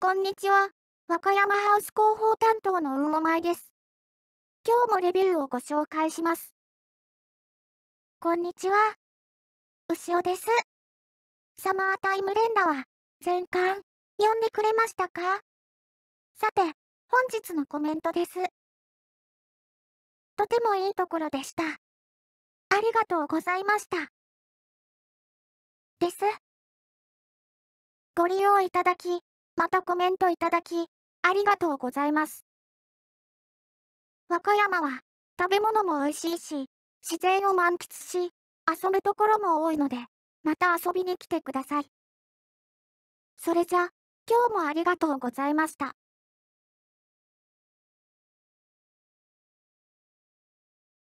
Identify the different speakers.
Speaker 1: こんにちは。和歌山ハウス広報担当のまいです。今日もレビューをご紹介します。こんにちは。牛尾です。サマータイム連打は、全巻、読んでくれましたかさて、本日のコメントです。とてもいいところでした。ありがとうございました。です。ご利用いただき、またコメントいただき、ありがとうございます。和歌山は、食べ物も美味しいし、自然を満喫し、遊ぶところも多いので、また遊びに来てください。それじゃ、今日もありがとうございました。